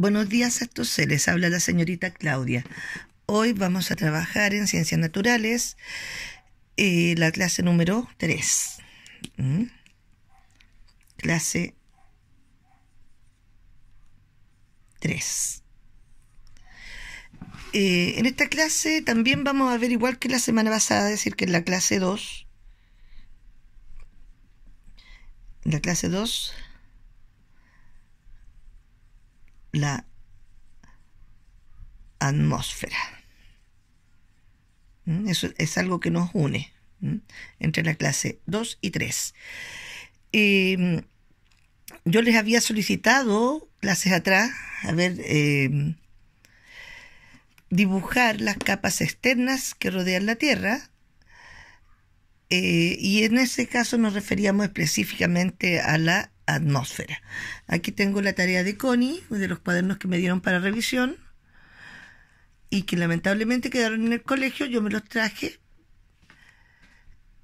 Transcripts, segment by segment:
Buenos días a todos, les habla la señorita Claudia. Hoy vamos a trabajar en ciencias naturales, eh, la clase número 3. ¿Mm? Clase 3. Eh, en esta clase también vamos a ver, igual que la semana pasada, decir, que en la clase 2, la clase 2 la atmósfera. ¿Mm? Eso es algo que nos une ¿Mm? entre la clase 2 y 3. Em, yo les había solicitado clases atrás, a ver, em, dibujar las capas externas que rodean la Tierra. Eh, y en ese caso nos referíamos específicamente a la atmósfera. Aquí tengo la tarea de Connie, de los cuadernos que me dieron para revisión y que lamentablemente quedaron en el colegio, yo me los traje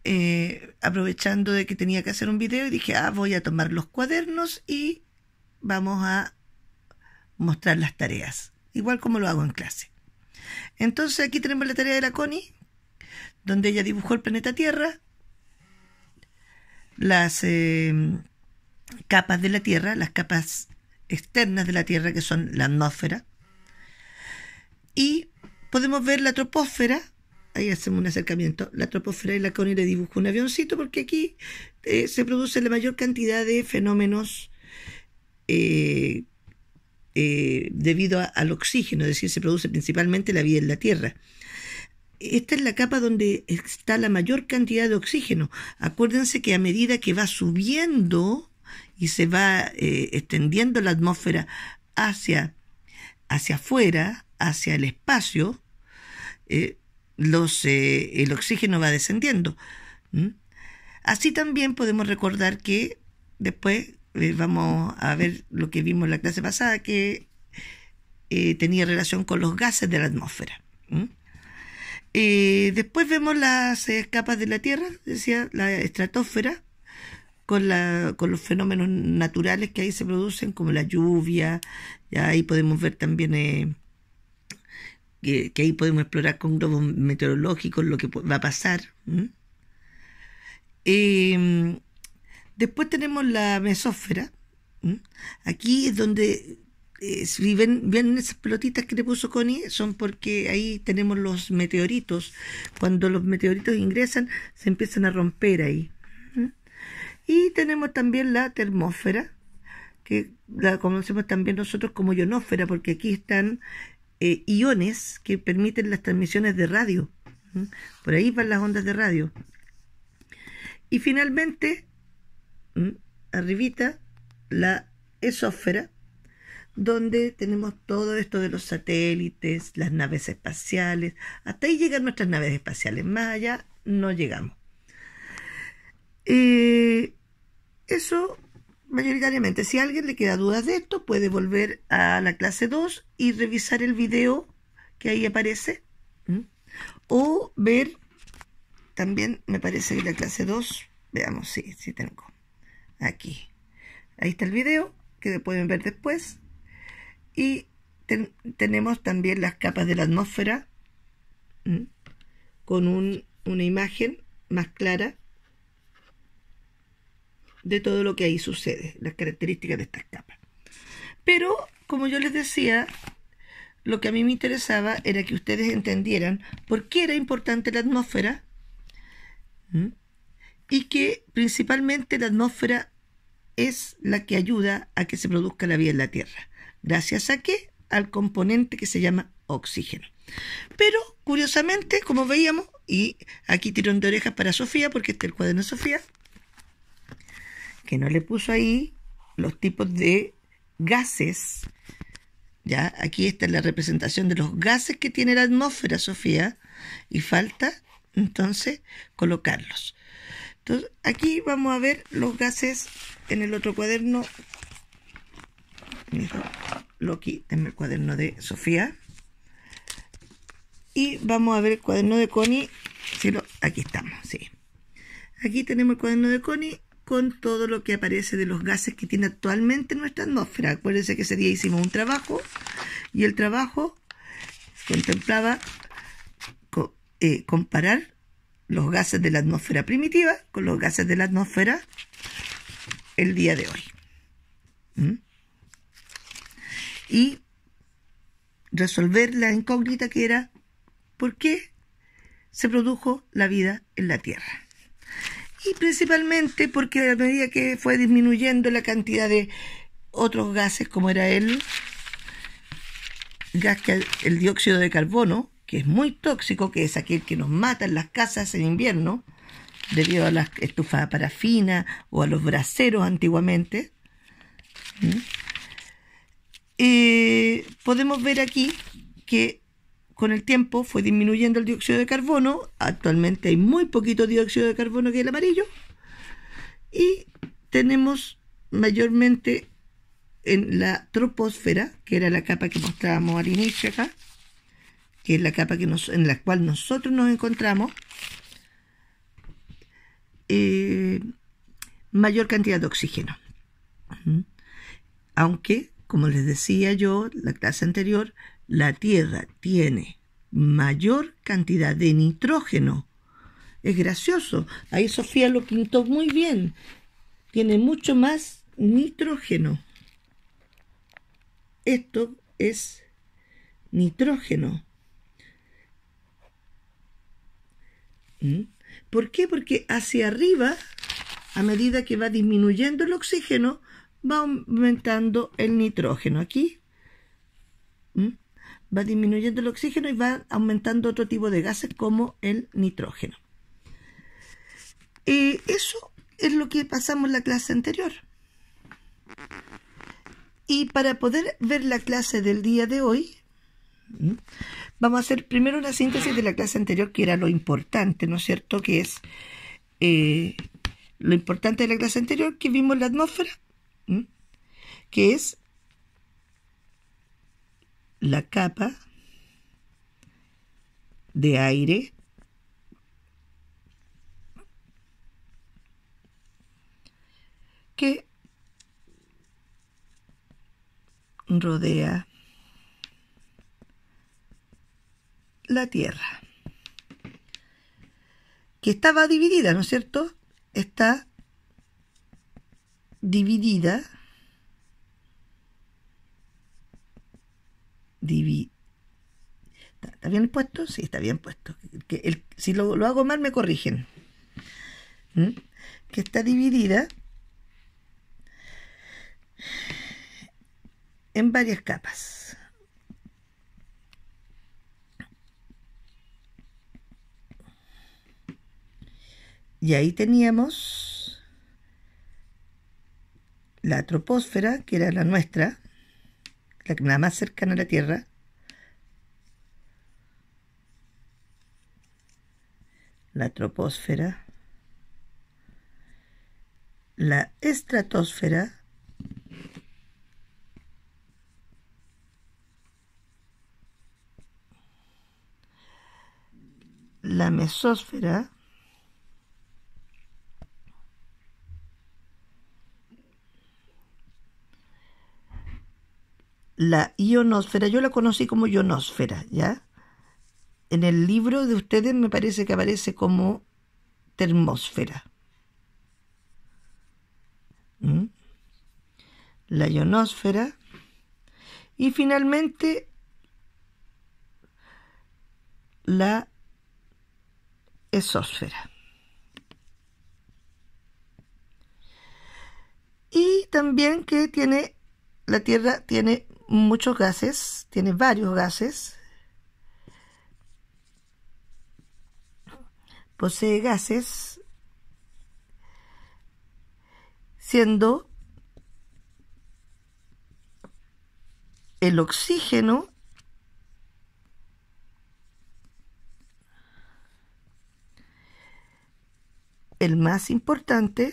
eh, aprovechando de que tenía que hacer un video y dije, ah, voy a tomar los cuadernos y vamos a mostrar las tareas, igual como lo hago en clase. Entonces aquí tenemos la tarea de la Connie, donde ella dibujó el planeta Tierra, las... Eh, capas de la Tierra, las capas externas de la Tierra, que son la atmósfera. Y podemos ver la troposfera, ahí hacemos un acercamiento, la troposfera y la Connie le dibujo un avioncito porque aquí eh, se produce la mayor cantidad de fenómenos eh, eh, debido al oxígeno, es decir, se produce principalmente la vida en la Tierra. Esta es la capa donde está la mayor cantidad de oxígeno. Acuérdense que a medida que va subiendo y se va eh, extendiendo la atmósfera hacia, hacia afuera, hacia el espacio, eh, los, eh, el oxígeno va descendiendo. Así también podemos recordar que después vamos a ver lo que vimos la clase pasada, que tenía relación con los gases de la atmósfera. después vemos las capas de la Tierra, decía la estratosfera, con, con los fenómenos naturales que ahí se producen, como la lluvia, ya ahí podemos ver también... Eh, que, ahí podemos explorar con globos meteorológicos lo que va a pasar. Em, después tenemos la mesósfera. Aquí es donde, eh, si ven, ven, esas pelotitas que le puso Connie, son porque ahí tenemos los meteoritos. Cuando los meteoritos ingresan, se empiezan a romper ahí. Y tenemos también la termósfera, que la conocemos también nosotros como ionósfera, porque aquí están eh, iones que permiten las transmisiones de radio. Por ahí van las ondas de radio. Y finalmente, arribita, la esósfera, donde tenemos todo esto de los satélites, las naves espaciales. Hasta ahí llegan nuestras naves espaciales, más allá no llegamos. Eh, eso mayoritariamente. Si a alguien le queda dudas de esto, puede volver a la clase 2 y revisar el video que ahí aparece. O ver, también me parece que la clase 2, veamos si sí, sí tengo. Aquí. Ahí está el video que pueden ver después. Y tenemos también las capas de la atmósfera con una imagen más clara de todo lo que ahí sucede, las características de estas capas. Pero, como yo les decía, lo que a mí me interesaba era que ustedes entendieran por qué era importante la atmósfera y que principalmente la atmósfera es la que ayuda a que se produzca la vida en la Tierra. ¿Gracias a qué? Al componente que se llama oxígeno. Pero, curiosamente, como veíamos, y aquí tirón de orejas para Sofía, porque este es el cuaderno de Sofía, que no le puso ahí los tipos de gases. Ya, aquí está la representación de los gases que tiene la atmósfera, Sofía, y falta entonces colocarlos. Entonces, aquí vamos a ver los gases en el otro cuaderno. Lo aquí, en el cuaderno de Sofía. Y vamos a ver el cuaderno de Connie. aquí estamos, sí. Aquí tenemos el cuaderno de Connie con todo lo que aparece de los gases que tiene actualmente nuestra atmósfera. Acuérdense que ese día hicimos un trabajo y el trabajo contemplaba eh, comparar los gases de la atmósfera primitiva con los gases de la atmósfera el día de hoy. ¿Mm? Y resolver la incógnita que era por qué se produjo la vida en la Tierra y principalmente porque a medida que fue disminuyendo la cantidad de otros gases como era el que el dióxido de carbono, que es muy tóxico, que es aquel que nos mata en las casas en invierno, debido a las estufas parafina o a los braseros antiguamente. Eh, podemos ver aquí que con el tiempo fue disminuyendo el dióxido de carbono, actualmente hay muy poquito dióxido de carbono que el amarillo, y tenemos mayormente en la troposfera, que era la capa que mostrábamos al inicio acá, que es la capa en la cual nosotros nos encontramos, eh, mayor cantidad de oxígeno. ¿Mm? Aunque como les decía yo la clase anterior, la Tierra tiene mayor cantidad de nitrógeno. Es gracioso. Ahí Sofía lo pintó muy bien. Tiene mucho más nitrógeno. Esto es nitrógeno. ¿Mm? ¿Por qué? Porque hacia arriba, a medida que va disminuyendo el oxígeno, va aumentando el nitrógeno aquí. Va disminuyendo el oxígeno y va aumentando otro tipo de gases como el nitrógeno. eso es lo que pasamos en la clase anterior. Y para poder ver la clase del día de hoy, vamos a hacer primero una síntesis de la clase anterior, que era lo importante, ¿no es cierto? Que es eh, lo importante de la clase anterior, que vimos la atmósfera, que es la capa de aire que rodea la Tierra, que estaba dividida, ¿no es cierto? Está dividida, ¿Está bien puesto? Sí, está bien puesto. Que si lo, hago mal, me corrigen. ¿Mm? Que está dividida en varias capas. Y ahí teníamos la troposfera, que era la nuestra, la más cercana a la Tierra, la troposfera, la estratosfera, la mesósfera, la ionosfera, yo la conocí como ionosfera, ¿ya? En el libro de ustedes me parece que aparece como termósfera. ¿Mm? La ionosfera. Y finalmente la esósfera. Y también que tiene, la Tierra tiene muchos gases, tiene varios gases, posee gases, siendo el oxígeno el más importante.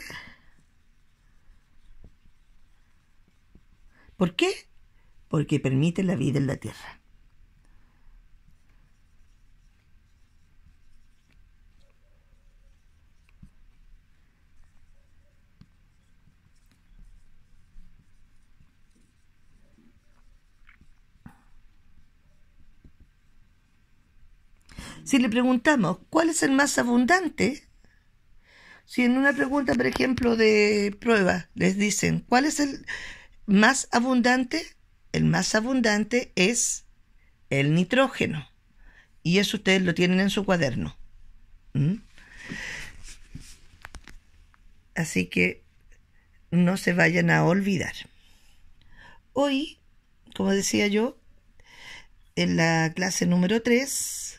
¿Por qué? porque permite la vida en la tierra. Si le preguntamos, ¿cuál es el más abundante? Si en una pregunta, por ejemplo, de prueba les dicen, ¿cuál es el más abundante? el más abundante es el nitrógeno. Y eso ustedes lo tienen en su cuaderno. ¿Mm? Así que no se vayan a olvidar. Hoy, como decía yo, en la clase número 3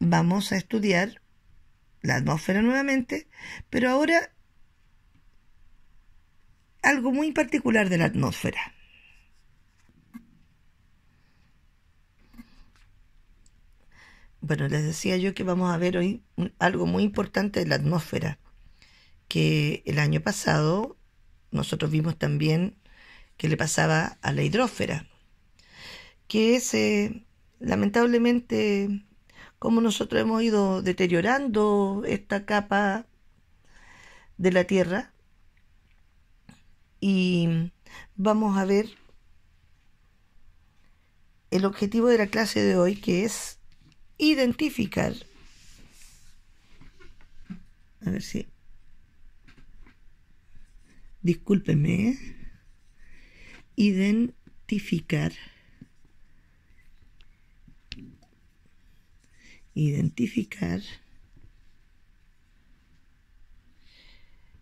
vamos a estudiar la atmósfera nuevamente, pero ahora algo muy particular de la atmósfera. Bueno, les decía yo que vamos a ver hoy algo muy importante de la atmósfera, que el año pasado nosotros vimos también que le pasaba a la hidrófera. que es eh, lamentablemente como nosotros hemos ido deteriorando esta capa de la Tierra, y vamos a ver el objetivo de la clase de hoy que es identificar a ver si discúlpenme ¿eh? identificar identificar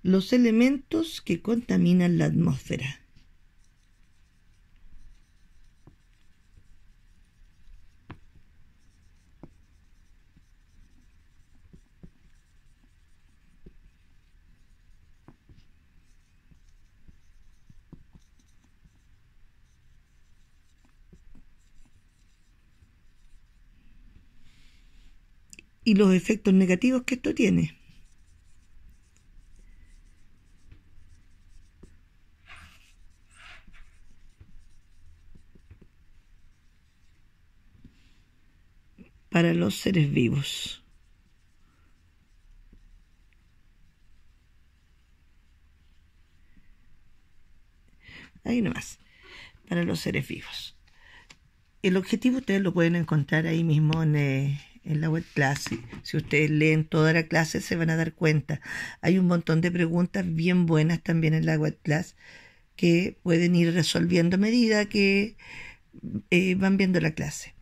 los elementos que contaminan la atmósfera. y los efectos negativos que esto tiene. para los seres vivos. Ahí nomás, para los seres vivos. El objetivo ustedes lo pueden encontrar ahí mismo eh, en, la web clase. Si ustedes leen toda la clase se van a dar cuenta. Hay un montón de preguntas bien buenas también en la web clase que pueden ir resolviendo a medida que eh, van viendo la clase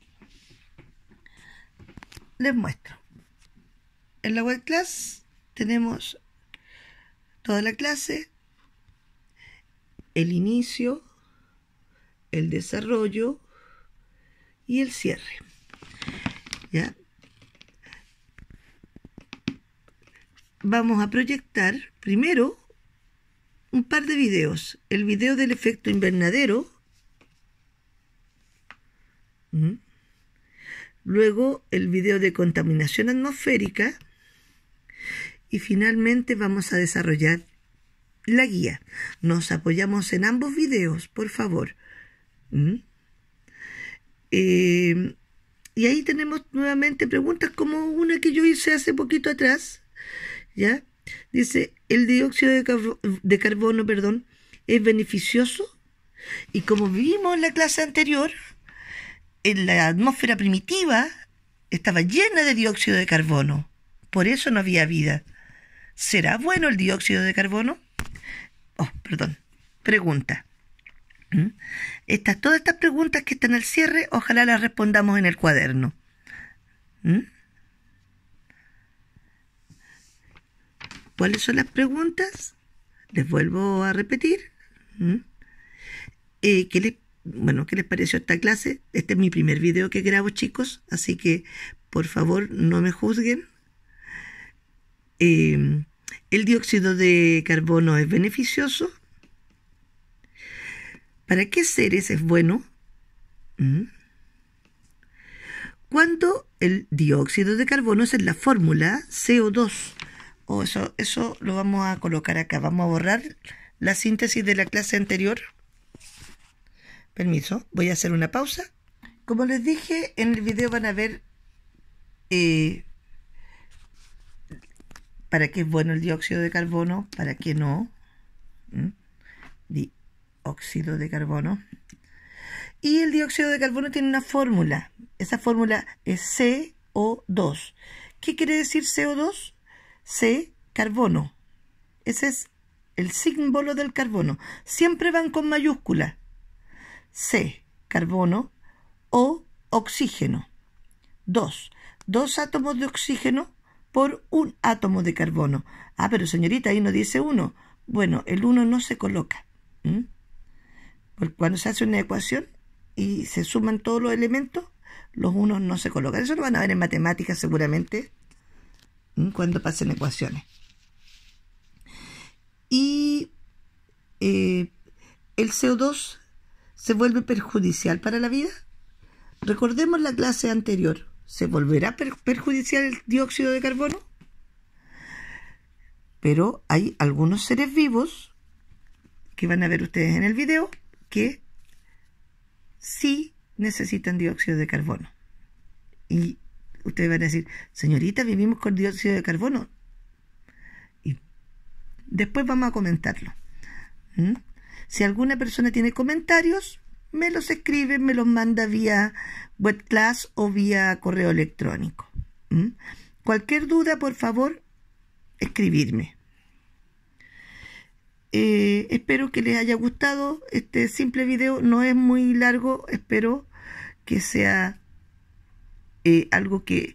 les muestro. En la web class tenemos toda la clase, el inicio, el desarrollo y el cierre. ¿Ya? Vamos a proyectar primero un par de videos. El video del efecto invernadero luego el video de contaminación atmosférica y finalmente vamos a desarrollar la guía. Nos apoyamos en ambos videos, por favor. ¿Mm? Eh, y ahí tenemos nuevamente preguntas como una que yo hice hace poquito atrás, ¿ya? Dice, ¿el dióxido de, de carbono, perdón, es beneficioso? Y como vimos en la clase anterior, en la atmósfera primitiva estaba llena de dióxido de carbono. Por eso no había vida. ¿Será bueno el dióxido de carbono? Oh, perdón. Pregunta. ¿Mm? Estas, todas estas preguntas que están al cierre, ojalá las respondamos en el cuaderno. ¿Mm? ¿Cuáles son las preguntas? Les vuelvo a repetir. ¿Mm? Eh, ¿Qué les bueno, ¿qué les pareció esta clase? Este es mi primer video que grabo, chicos, así que por favor no me juzguen. Eh, el dióxido de carbono es beneficioso. ¿Para qué seres es bueno? ¿Mm? Cuando el dióxido de carbono es en la fórmula CO2. eso, eso lo vamos a colocar acá. Vamos a borrar la síntesis de la clase anterior. Permiso, voy a hacer una pausa. Como les dije, en el video van a ver eh, para qué es bueno el dióxido de carbono, para qué no. Dióxido de carbono. Y el dióxido de carbono tiene una fórmula. Esa fórmula es CO2. ¿Qué quiere decir CO2? C, carbono. Ese es el símbolo del carbono. Siempre van con mayúscula. C. Carbono o oxígeno. Dos. Dos átomos de oxígeno por un átomo de carbono. Ah, pero señorita, ahí no dice uno. Bueno, el uno no se coloca. Porque cuando se hace una ecuación y se suman todos los elementos, los unos no se colocan. Eso lo van a ver en matemáticas seguramente cuando pasen ecuaciones. Y eh, el CO2 se vuelve perjudicial para la vida? Recordemos la clase anterior. ¿Se volverá perjudicial el dióxido de carbono? Pero hay algunos seres vivos que van a ver ustedes en el video que sí necesitan dióxido de carbono. Y ustedes van a decir, señorita, vivimos con dióxido de carbono. Y después vamos a comentarlo. ¿Mm? Si alguna persona tiene comentarios, me los escribe, me los manda vía webclass o vía correo electrónico. ¿Mm? Cualquier duda, por favor, escribirme. Eh, espero que les haya gustado este simple video. No es muy largo, espero que sea eh, algo que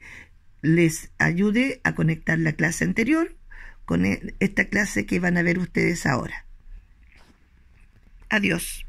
les ayude a conectar la clase anterior con e, esta clase que van a ver ustedes ahora. Adiós.